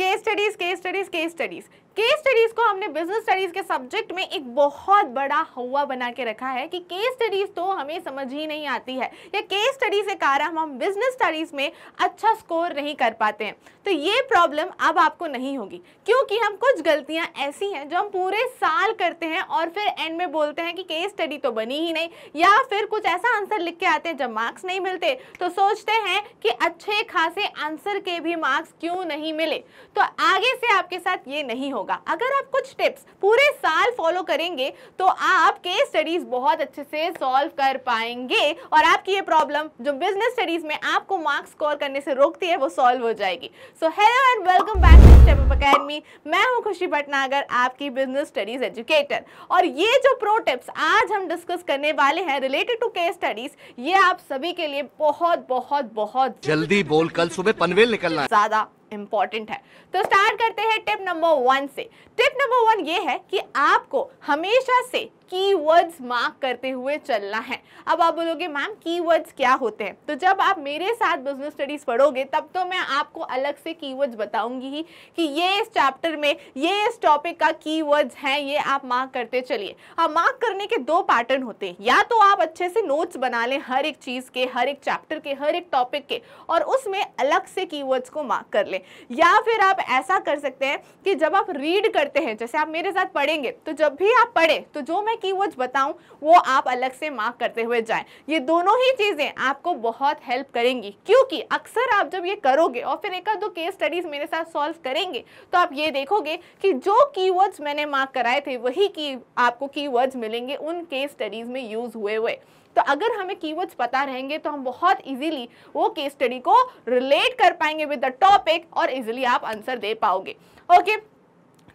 case studies, case studies, case studies. Case studies को हमने business studies के subject में एक बहुत बड़ा हवा बना के रखा है कि केस स्टडीज तो हमें समझ ही नहीं आती है या केस स्टडी के कारण हम बिजनेस स्टडीज में अच्छा स्कोर नहीं कर पाते हैं तो ये प्रॉब्लम अब आपको नहीं होगी क्योंकि हम कुछ गलतियां ऐसी हैं जो हम पूरे साल करते हैं और फिर एंड में बोलते हैं कि केस स्टडी तो बनी ही नहीं या फिर कुछ ऐसा आंसर लिख के आते हैं जब मार्क्स नहीं मिलते तो सोचते हैं कि अच्छे खासे आंसर के भी मार्क्स क्यों नहीं मिले तो आगे से आपके साथ ये नहीं हो होगा अगर आप कुछ टिप्स पूरे साल फॉलो करेंगे तो आप केस स्टडीज बहुत अच्छे से सॉल्व कर पाएंगे और आपकी ये प्रॉब्लम जो बिजनेस स्टडीज में आपको मार्क्स स्कोर करने से रोकती है वो सॉल्व हो जाएगी so hello and welcome back to Step Up Academy मैं हूँ खुशी भटनागर आपकी बिजनेस स्टडीज एजुकेटर और ये जो प्रो टिप्स आज हम डिस्कस करने वाले हैं रिलेटेड टू केस स्टडीज ये आप सभी के लिए बहुत बहुत बहुत जल्दी बोल कल सुबह पनवेल निकलना ज्यादा इंपॉर्टेंट है तो स्टार्ट करते हैं टिप नंबर वन से टिप नंबर वन ये है कि आपको हमेशा से कीवर्ड्स मार्क करते हुए चलना है अब आप बोलोगे मैम कीवर्ड्स क्या होते हैं तो जब आप मेरे साथ बिजनेस स्टडीज पढ़ोगे तब तो मैं आपको अलग से कीवर्ड्स बताऊंगी ही कि ये इस चैप्टर में ये इस टॉपिक का कीवर्ड्स हैं ये आप मार्क करते चलिए अब मार्क करने के दो पैटर्न होते हैं या तो आप अच्छे से नोट्स बना लें हर एक चीज़ के हर एक चैप्टर के हर एक टॉपिक के और उसमें अलग से की को मार्क कर लें या फिर आप ऐसा कर सकते हैं कि जब आप रीड करते हैं जैसे आप मेरे साथ पढ़ेंगे तो जब भी आप पढ़े तो जो मैं कीवर्ड्स बताऊं वो आप अलग से मार्क करते हुए जाएं ये दोनों ही चीज़ें आपको बहुत हेल्प करेंगी क्योंकि अक्सर आप जब ये करोगे और फिर एक आध दो केस स्टडीज़ मेरे साथ सॉल्व करेंगे तो आप ये देखोगे कि जो कीवर्ड्स मैंने मार्क कराए थे वही की आपको कीवर्ड्स मिलेंगे उन केस स्टडीज़ में यूज़ हुए हुए तो अगर हमें कीवर्ड्स पता रहेंगे तो हम बहुत इजीली वो केस स्टडी को रिलेट कर पाएंगे विद द टॉपिक और इजीली आप आंसर दे पाओगे ओके okay?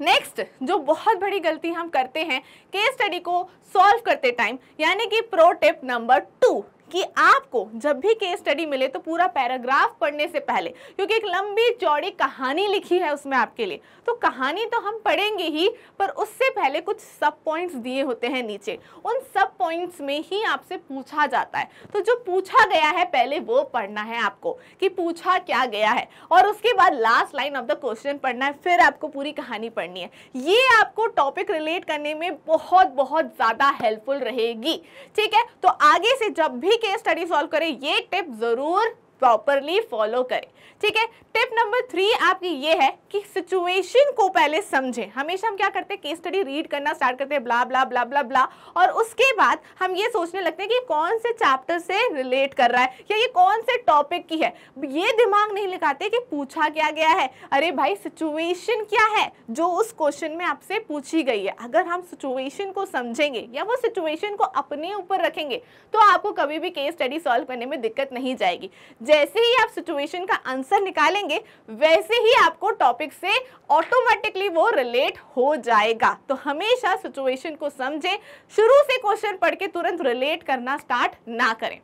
नेक्स्ट जो बहुत बड़ी गलती हम करते हैं केस स्टडी को सॉल्व करते टाइम यानी कि प्रो टिप नंबर टू कि आपको जब भी केस स्टडी मिले तो पूरा पैराग्राफ पढ़ने से पहले क्योंकि एक लंबी चौड़ी कहानी लिखी है उसमें आपके लिए तो कहानी तो हम पढ़ेंगे ही पर उससे पहले कुछ सब पॉइंट्स दिए होते हैं नीचे उन सब पॉइंट्स में ही आपसे पूछा जाता है तो जो पूछा गया है पहले वो पढ़ना है आपको कि पूछा क्या गया है और उसके बाद last line of the question पढ़ना है फिर आपको पूरी कहानी पढ़नी है ये आपको टॉपिक रिलेट करने में बहुत बहुत ज़्यादा हेल्पफुल रहेगी ठीक है तो आगे से जब भी केस स्टडी सॉल्व करें ये टिप जरूर प्रॉपरली फॉलो करें ठीक है टिप नंबर थ्री आपकी ये है कि सिचुएशन को पहले समझें हमेशा हम क्या करते हैं केस स्टडी रीड करना स्टार्ट करते हैं ब्ला ब्ला ब्ला ब्ला ब्ला और उसके बाद हम ये सोचने लगते हैं कि कौन से चैप्टर से रिलेट कर रहा है या ये कौन से टॉपिक की है ये दिमाग नहीं लगाते कि पूछा क्या गया है अरे भाई सिचुएशन क्या है जो उस क्वेश्चन में आपसे पूछी गई है अगर हम सिचुएशन को समझेंगे या वो सिचुएशन को अपने ऊपर रखेंगे तो आपको कभी भी केस स्टडी सॉल्व करने में दिक्कत नहीं जाएगी जैसे ही आप सिचुएशन का आंसर निकालेंगे वैसे ही आपको टॉपिक से ऑटोमेटिकली वो रिलेट हो जाएगा तो हमेशा सिचुएशन को समझें शुरू से क्वेश्चन पढ़ के तुरंत रिलेट करना स्टार्ट ना करें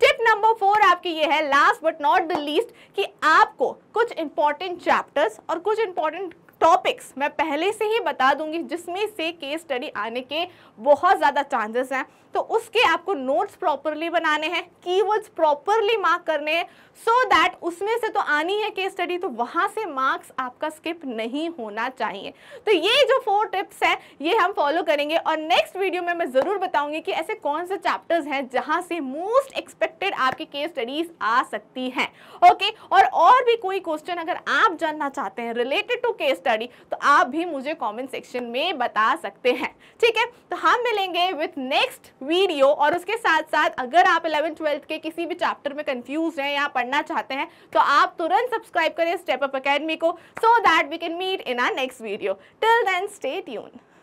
टिप नंबर फोर आपकी ये है last but not the least कि आपको कुछ इंपॉर्टेंट चैप्टर्स और कुछ इंपॉर्टेंट टॉपिक्स मैं पहले से ही बता दूंगी जिसमें से केस स्टडी आने के बहुत ज़्यादा चांसेस हैं तो उसके आपको नोट्स प्रॉपरली बनाने हैं कीवर्ड्स प्रॉपरली मार्क करने हैं सो दैट उसमें से तो आनी है केस स्टडी तो वहाँ से मार्क्स आपका स्किप नहीं होना चाहिए तो ये जो फोर टिप्स हैं ये हम फॉलो करेंगे और नेक्स्ट वीडियो में मैं ज़रूर बताऊंगी कि ऐसे कौन से चैप्टर्स हैं जहाँ से मोस्ट एक्सपेक्टेड आपकी केस स्टडीज आ सकती हैं ओके और, और भी कोई क्वेश्चन अगर आप जानना चाहते हैं related to case study study तो आप भी मुझे कमेंट सेक्शन में बता सकते हैं ठीक है तो हम मिलेंगे विथ नेक्स्ट वीडियो और उसके साथ साथ अगर आप इलेवन ट्वेल्थ के किसी भी चैप्टर में कंफ्यूज हैं या पढ़ना चाहते हैं तो आप तुरंत सब्सक्राइब करें स्टेप अकेडमी को so that we can meet in our next video till then stay यून